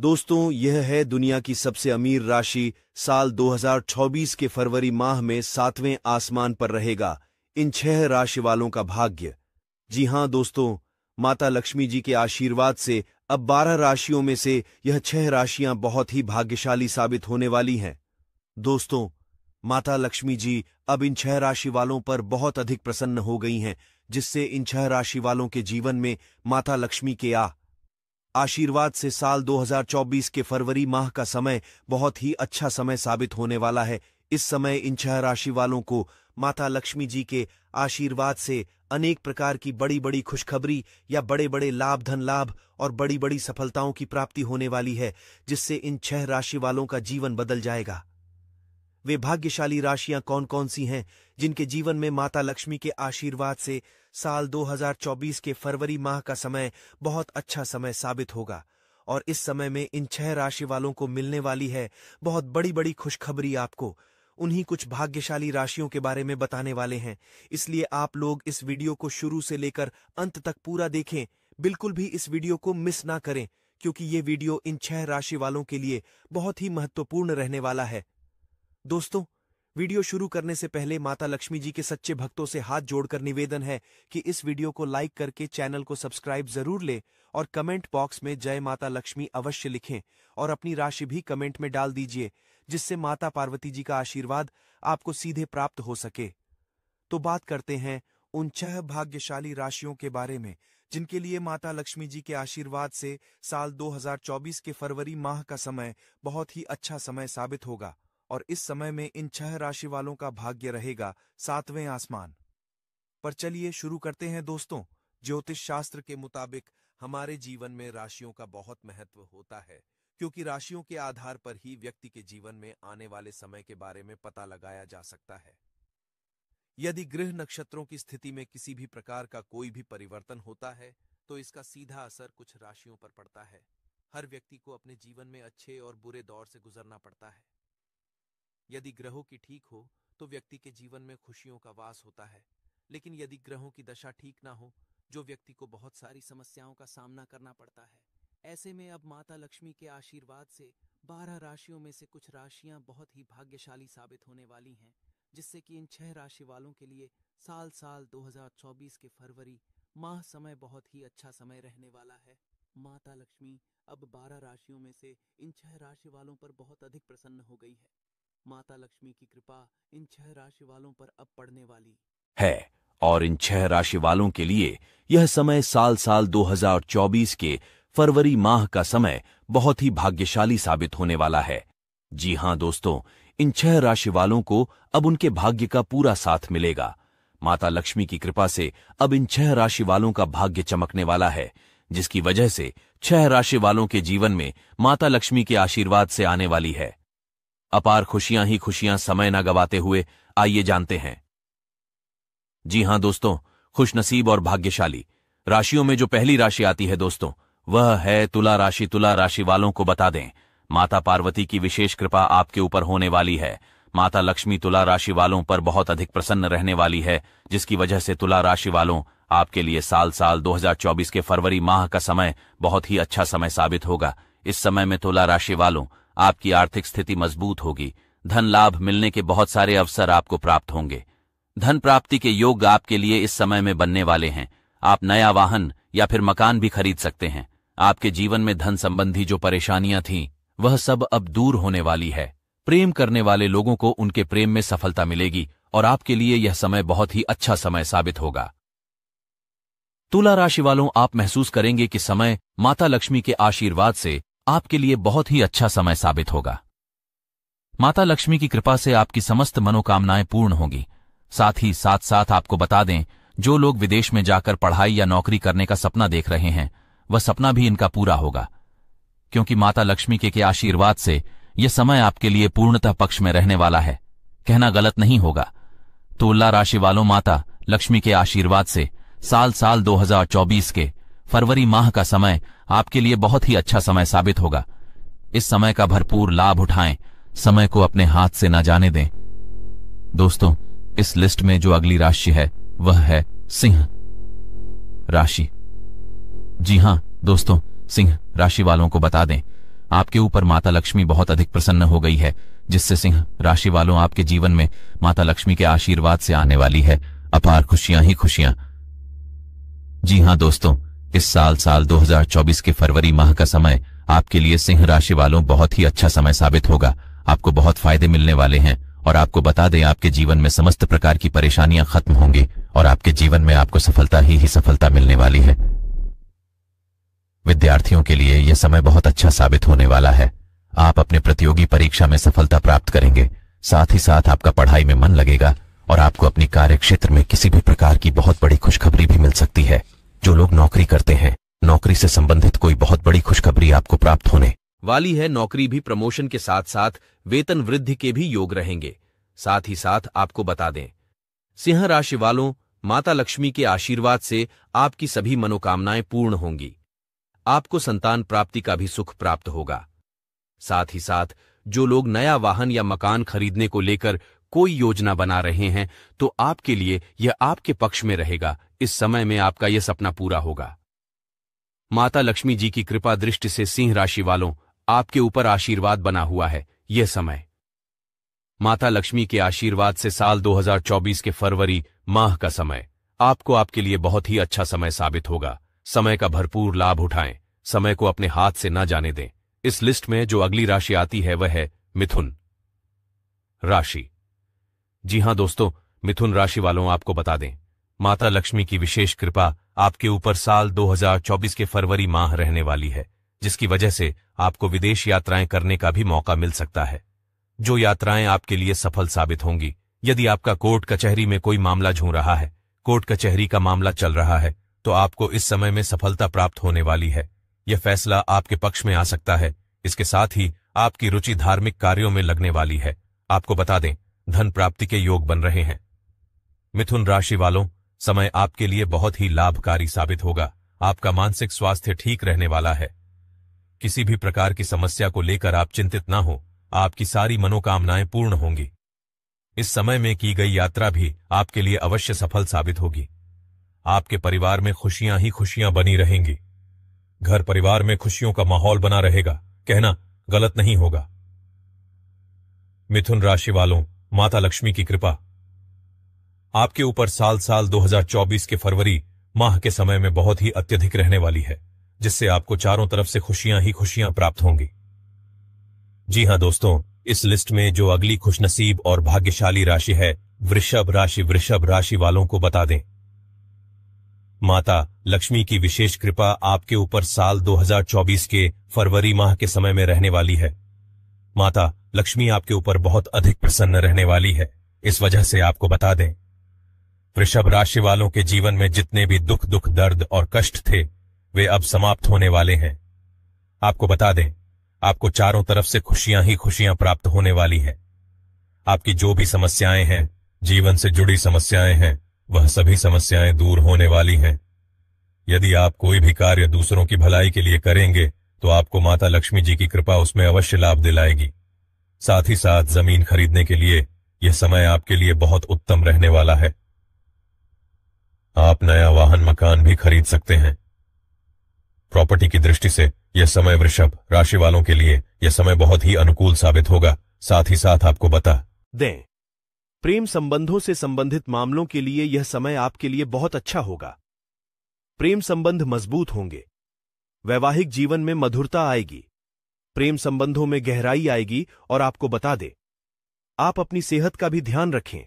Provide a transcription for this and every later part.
दोस्तों यह है दुनिया की सबसे अमीर राशि साल 2024 के फरवरी माह में सातवें आसमान पर रहेगा इन छह राशि वालों का भाग्य जी हां दोस्तों माता लक्ष्मी जी के आशीर्वाद से अब बारह राशियों में से यह छह राशियां बहुत ही भाग्यशाली साबित होने वाली हैं दोस्तों माता लक्ष्मी जी अब इन छह राशि वालों पर बहुत अधिक प्रसन्न हो गई हैं जिससे इन छह राशि वालों के जीवन में माता लक्ष्मी के आ आशीर्वाद से साल 2024 के फरवरी माह का समय बहुत ही अच्छा समय साबित होने वाला है इस समय इन छह राशि वालों को माता लक्ष्मी जी के आशीर्वाद से अनेक प्रकार की बड़ी बड़ी खुशखबरी या बड़े बड़े लाभ धन लाभ और बड़ी बड़ी सफलताओं की प्राप्ति होने वाली है जिससे इन छह राशि वालों का जीवन बदल जाएगा वे भाग्यशाली राशियां कौन कौन सी हैं जिनके जीवन में माता लक्ष्मी के आशीर्वाद से साल 2024 के फरवरी माह का समय बहुत अच्छा समय साबित होगा और इस समय में इन छह राशि वालों को मिलने वाली है बहुत बड़ी बड़ी खुशखबरी आपको उन्हीं कुछ भाग्यशाली राशियों के बारे में बताने वाले हैं इसलिए आप लोग इस वीडियो को शुरू से लेकर अंत तक पूरा देखें बिल्कुल भी इस वीडियो को मिस ना करें क्योंकि ये वीडियो इन छह राशि वालों के लिए बहुत ही महत्वपूर्ण रहने वाला है दोस्तों वीडियो शुरू करने से पहले माता लक्ष्मी जी के सच्चे भक्तों से हाथ जोड़कर निवेदन है कि इस वीडियो को लाइक करके चैनल को सब्सक्राइब जरूर ले और कमेंट बॉक्स में जय माता लक्ष्मी अवश्य लिखें और अपनी राशि भी कमेंट में डाल दीजिए जिससे माता पार्वती जी का आशीर्वाद आपको सीधे प्राप्त हो सके तो बात करते हैं उन छह भाग्यशाली राशियों के बारे में जिनके लिए माता लक्ष्मी जी के आशीर्वाद से साल 2024 के फरवरी माह का समय बहुत ही अच्छा समय साबित होगा और इस समय में इन छह राशि वालों का भाग्य रहेगा सातवें आसमान पर चलिए शुरू करते हैं दोस्तों ज्योतिष शास्त्र के मुताबिक हमारे जीवन में राशियों का बहुत महत्व होता है क्योंकि राशियों के आधार पर ही व्यक्ति के जीवन में आने वाले समय के बारे में पता लगाया जा सकता है यदि गृह नक्षत्रों की स्थिति में किसी भी प्रकार का कोई भी परिवर्तन होता है तो इसका सीधा असर कुछ राशियों पर पड़ता है हर व्यक्ति को अपने जीवन में अच्छे और बुरे दौर से गुजरना पड़ता है यदि ग्रहों की ठीक हो तो व्यक्ति के जीवन में खुशियों का वास होता है लेकिन यदि ग्रहों की दशा ठीक ना हो जो व्यक्ति को बहुत सारी समस्याओं का सामना करना पड़ता है ऐसे में अब माता लक्ष्मी के आशीर्वाद से बारह राशियों में से कुछ राशियां बहुत ही भाग्यशाली साबित होने वाली हैं जिससे कि इन छह राशि वालों के लिए साल साल 2024 के फरवरी माह समय बहुत ही अच्छा समय रहने वाला है माता लक्ष्मी अब बारह राशियों में से इन छह राशि वालों पर बहुत अधिक प्रसन्न हो गई है माता लक्ष्मी की कृपा इन छह राशि वालों पर अब पड़ने वाली है और इन छह राशि वालों के लिए यह समय साल साल 2024 के फरवरी माह का समय बहुत ही भाग्यशाली साबित होने वाला है जी हां दोस्तों इन छह राशि वालों को अब उनके भाग्य का पूरा साथ मिलेगा माता लक्ष्मी की कृपा से अब इन छह राशि वालों का भाग्य चमकने वाला है जिसकी वजह से छह राशि वालों के जीवन में माता लक्ष्मी के आशीर्वाद से आने वाली है अपार खुशियां ही खुशियां समय ना गवाते हुए आइए जानते हैं जी हां दोस्तों खुशनसीब और भाग्यशाली राशियों में जो पहली राशि आती है दोस्तों वह है तुला राशि तुला राशि वालों को बता दें माता पार्वती की विशेष कृपा आपके ऊपर होने वाली है माता लक्ष्मी तुला राशि वालों पर बहुत अधिक प्रसन्न रहने वाली है जिसकी वजह से तुला राशि वालों आपके लिए साल साल 2024 के फरवरी माह का समय बहुत ही अच्छा समय साबित होगा इस समय में तुला राशि वालों आपकी आर्थिक स्थिति मजबूत होगी धन लाभ मिलने के बहुत सारे अवसर आपको प्राप्त होंगे धन प्राप्ति के योग आपके लिए इस समय में बनने वाले हैं आप नया वाहन या फिर मकान भी खरीद सकते हैं आपके जीवन में धन संबंधी जो परेशानियां थीं वह सब अब दूर होने वाली है प्रेम करने वाले लोगों को उनके प्रेम में सफलता मिलेगी और आपके लिए यह समय बहुत ही अच्छा समय साबित होगा तुला राशि वालों आप महसूस करेंगे कि समय माता लक्ष्मी के आशीर्वाद से आपके लिए बहुत ही अच्छा समय साबित होगा माता लक्ष्मी की कृपा से आपकी समस्त मनोकामनाएं पूर्ण होंगी साथ ही साथ साथ आपको बता दें जो लोग विदेश में जाकर पढ़ाई या नौकरी करने का सपना देख रहे हैं वह सपना भी इनका पूरा होगा क्योंकि माता लक्ष्मी के, के आशीर्वाद से यह समय आपके लिए पूर्णतः पक्ष में रहने वाला है कहना गलत नहीं होगा उल्ला राशि वालों माता लक्ष्मी के आशीर्वाद से साल साल 2024 के फरवरी माह का समय आपके लिए बहुत ही अच्छा समय साबित होगा इस समय का भरपूर लाभ उठाएं समय को अपने हाथ से ना जाने दें दोस्तों इस लिस्ट में जो अगली राशि है वह है सिंह राशि जी हां दोस्तों सिंह राशि वालों को बता दें आपके ऊपर माता लक्ष्मी बहुत अधिक प्रसन्न हो गई है जिससे सिंह राशि वालों आपके जीवन में माता लक्ष्मी के आशीर्वाद से आने वाली है अपार खुशियां ही खुशियां जी हां दोस्तों इस साल साल 2024 के फरवरी माह का समय आपके लिए सिंह राशि वालों बहुत ही अच्छा समय साबित होगा आपको बहुत फायदे मिलने वाले हैं और आपको बता दें आपके जीवन में समस्त प्रकार की परेशानियां खत्म होंगी और आपके जीवन में आपको सफलता ही ही सफलता मिलने वाली है विद्यार्थियों के लिए यह समय बहुत अच्छा साबित होने वाला है आप अपने प्रतियोगी परीक्षा में सफलता प्राप्त करेंगे साथ ही साथ आपका पढ़ाई में मन लगेगा और आपको अपनी कार्य क्षेत्र में किसी भी प्रकार की बहुत बड़ी खुशखबरी भी मिल सकती है जो लोग नौकरी करते हैं नौकरी से संबंधित कोई बहुत बड़ी खुशखबरी आपको प्राप्त होने वाली है नौकरी भी प्रमोशन के साथ साथ वेतन वृद्धि के भी योग रहेंगे साथ ही साथ आपको बता दें सिंह राशि वालों माता लक्ष्मी के आशीर्वाद से आपकी सभी मनोकामनाएं पूर्ण होंगी आपको संतान प्राप्ति का भी सुख प्राप्त होगा साथ ही साथ जो लोग नया वाहन या मकान खरीदने को लेकर कोई योजना बना रहे हैं तो आपके लिए यह आपके पक्ष में रहेगा इस समय में आपका यह सपना पूरा होगा माता लक्ष्मी जी की कृपा दृष्टि से सिंह राशि वालों आपके ऊपर आशीर्वाद बना हुआ है यह समय माता लक्ष्मी के आशीर्वाद से साल 2024 के फरवरी माह का समय आपको आपके लिए बहुत ही अच्छा समय साबित होगा समय का भरपूर लाभ उठाएं समय को अपने हाथ से न जाने दें इस लिस्ट में जो अगली राशि आती है वह है मिथुन राशि जी हाँ दोस्तों मिथुन राशि वालों आपको बता दें माता लक्ष्मी की विशेष कृपा आपके ऊपर साल 2024 के फरवरी माह रहने वाली है जिसकी वजह से आपको विदेश यात्राएं करने का भी मौका मिल सकता है जो यात्राएं आपके लिए सफल साबित होंगी यदि आपका कोर्ट कचहरी में कोई मामला झूं रहा है कोर्ट कचहरी का मामला चल रहा है तो आपको इस समय में सफलता प्राप्त होने वाली है यह फैसला आपके पक्ष में आ सकता है इसके साथ ही आपकी रुचि धार्मिक कार्यों में लगने वाली है आपको बता दें धन प्राप्ति के योग बन रहे हैं मिथुन राशि वालों समय आपके लिए बहुत ही लाभकारी साबित होगा आपका मानसिक स्वास्थ्य ठीक रहने वाला है किसी भी प्रकार की समस्या को लेकर आप चिंतित ना हो आपकी सारी मनोकामनाएं पूर्ण होंगी इस समय में की गई यात्रा भी आपके लिए अवश्य सफल साबित होगी आपके परिवार में खुशियां ही खुशियां बनी रहेंगी घर परिवार में खुशियों का माहौल बना रहेगा कहना गलत नहीं होगा मिथुन राशि वालों माता लक्ष्मी की कृपा आपके ऊपर साल साल 2024 के फरवरी माह के समय में बहुत ही अत्यधिक रहने वाली है जिससे आपको चारों तरफ से खुशियां ही खुशियां प्राप्त होंगी जी हां दोस्तों इस लिस्ट में जो अगली खुशनसीब और भाग्यशाली राशि है वृषभ राशि वृषभ राशि वालों को बता दें माता लक्ष्मी की विशेष कृपा आपके ऊपर साल 2024 के फरवरी माह के समय में रहने वाली है माता लक्ष्मी आपके ऊपर बहुत अधिक प्रसन्न रहने वाली है इस वजह से आपको बता दें वृषभ राशि वालों के जीवन में जितने भी दुख दुख दर्द और कष्ट थे वे अब समाप्त होने वाले हैं आपको बता दें आपको चारों तरफ से खुशियां ही खुशियां प्राप्त होने वाली है आपकी जो भी समस्याएं हैं जीवन से जुड़ी समस्याएं हैं वह सभी समस्याएं दूर होने वाली हैं यदि आप कोई भी कार्य दूसरों की भलाई के लिए करेंगे तो आपको माता लक्ष्मी जी की कृपा उसमें अवश्य लाभ दिलाएगी साथ ही साथ जमीन खरीदने के लिए यह समय आपके लिए बहुत उत्तम रहने वाला है आप नया वाहन मकान भी खरीद सकते हैं प्रॉपर्टी की दृष्टि से यह समय वृषभ राशि वालों के लिए यह समय बहुत ही अनुकूल साबित होगा साथ ही साथ आपको बता दें प्रेम संबंधों से संबंधित मामलों के लिए यह समय आपके लिए बहुत अच्छा होगा प्रेम संबंध मजबूत होंगे वैवाहिक जीवन में मधुरता आएगी प्रेम संबंधों में गहराई आएगी और आपको बता दे आप अपनी सेहत का भी ध्यान रखें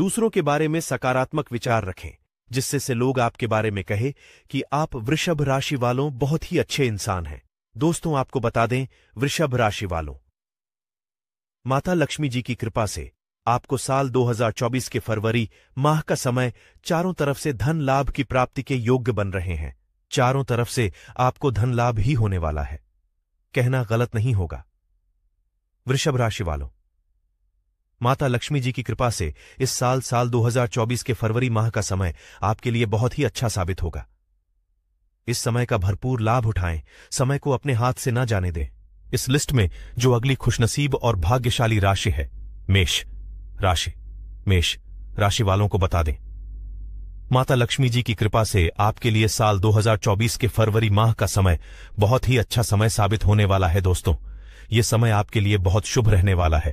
दूसरों के बारे में सकारात्मक विचार रखें जिससे से लोग आपके बारे में कहे कि आप वृषभ राशि वालों बहुत ही अच्छे इंसान हैं दोस्तों आपको बता दें वृषभ राशि वालों माता लक्ष्मी जी की कृपा से आपको साल 2024 के फरवरी माह का समय चारों तरफ से धन लाभ की प्राप्ति के योग्य बन रहे हैं चारों तरफ से आपको धन लाभ ही होने वाला है कहना गलत नहीं होगा वृषभ राशि वालों माता लक्ष्मी जी की कृपा से इस साल साल 2024 के फरवरी माह का समय आपके लिए बहुत ही अच्छा साबित होगा इस समय का भरपूर लाभ उठाएं समय को अपने हाथ से ना जाने दें इस लिस्ट में जो अगली खुशनसीब और भाग्यशाली राशि है मेष राशि मेष राशि वालों को बता दें माता लक्ष्मी जी की कृपा से आपके लिए साल 2024 के फरवरी माह का समय बहुत ही अच्छा समय साबित होने वाला है दोस्तों ये समय आपके लिए बहुत शुभ रहने वाला है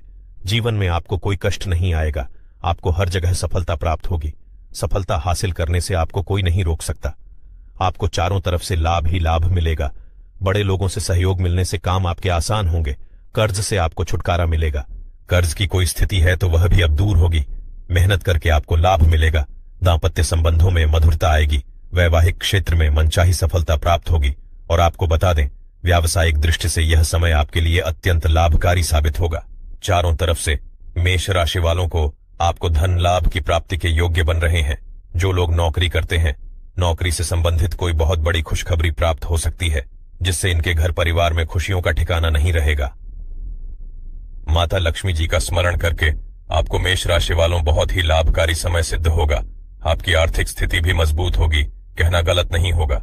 जीवन में आपको कोई कष्ट नहीं आएगा आपको हर जगह सफलता प्राप्त होगी सफलता हासिल करने से आपको कोई नहीं रोक सकता आपको चारों तरफ से लाभ ही लाभ मिलेगा बड़े लोगों से सहयोग मिलने से काम आपके आसान होंगे कर्ज से आपको छुटकारा मिलेगा कर्ज की कोई स्थिति है तो वह भी अब दूर होगी मेहनत करके आपको लाभ मिलेगा दाम्पत्य संबंधों में मधुरता आएगी वैवाहिक क्षेत्र में मनचाही सफलता प्राप्त होगी और आपको बता दें व्यावसायिक दृष्टि से यह समय आपके लिए अत्यंत लाभकारी साबित होगा चारों तरफ से मेष राशि वालों को आपको धन लाभ की प्राप्ति के योग्य बन रहे हैं जो लोग नौकरी करते हैं नौकरी से संबंधित कोई बहुत बड़ी खुशखबरी प्राप्त हो सकती है जिससे इनके घर परिवार में खुशियों का ठिकाना नहीं रहेगा माता लक्ष्मी जी का स्मरण करके आपको मेष राशि वालों बहुत ही लाभकारी समय सिद्ध होगा आपकी आर्थिक स्थिति भी मजबूत होगी कहना गलत नहीं होगा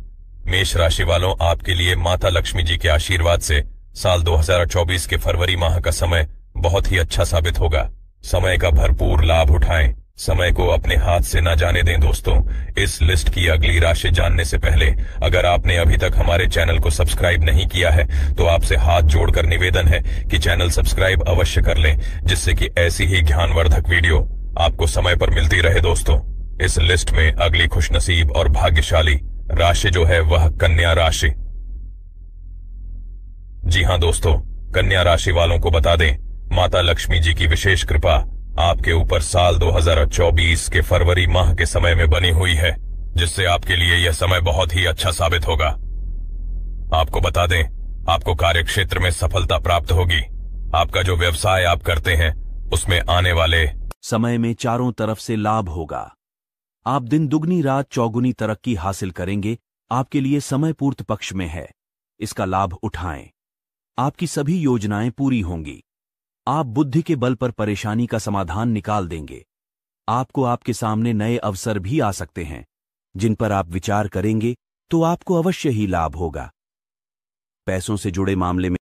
मेष राशि वालों आपके लिए माता लक्ष्मी जी के आशीर्वाद से साल 2024 के फरवरी माह का समय बहुत ही अच्छा साबित होगा समय का भरपूर लाभ उठाएं समय को अपने हाथ से न जाने दें दोस्तों इस लिस्ट की अगली राशि जानने से पहले अगर आपने अभी तक हमारे चैनल को सब्सक्राइब नहीं किया है तो आपसे हाथ जोड़कर निवेदन है कि चैनल सब्सक्राइब अवश्य कर लें जिससे कि ऐसी ही ज्ञानवर्धक वीडियो आपको समय पर मिलती रहे दोस्तों इस लिस्ट में अगली खुशनसीब और भाग्यशाली राशि जो है वह कन्या राशि जी हाँ दोस्तों कन्या राशि वालों को बता दें माता लक्ष्मी जी की विशेष कृपा आपके ऊपर साल 2024 के फरवरी माह के समय में बनी हुई है जिससे आपके लिए यह समय बहुत ही अच्छा साबित होगा आपको बता दें आपको कार्यक्षेत्र में सफलता प्राप्त होगी आपका जो व्यवसाय आप करते हैं उसमें आने वाले समय में चारों तरफ से लाभ होगा आप दिन दुगनी रात चौगुनी तरक्की हासिल करेंगे आपके लिए समय पूर्त पक्ष में है इसका लाभ उठाएं आपकी सभी योजनाएं पूरी होंगी आप बुद्धि के बल पर परेशानी का समाधान निकाल देंगे आपको आपके सामने नए अवसर भी आ सकते हैं जिन पर आप विचार करेंगे तो आपको अवश्य ही लाभ होगा पैसों से जुड़े मामले में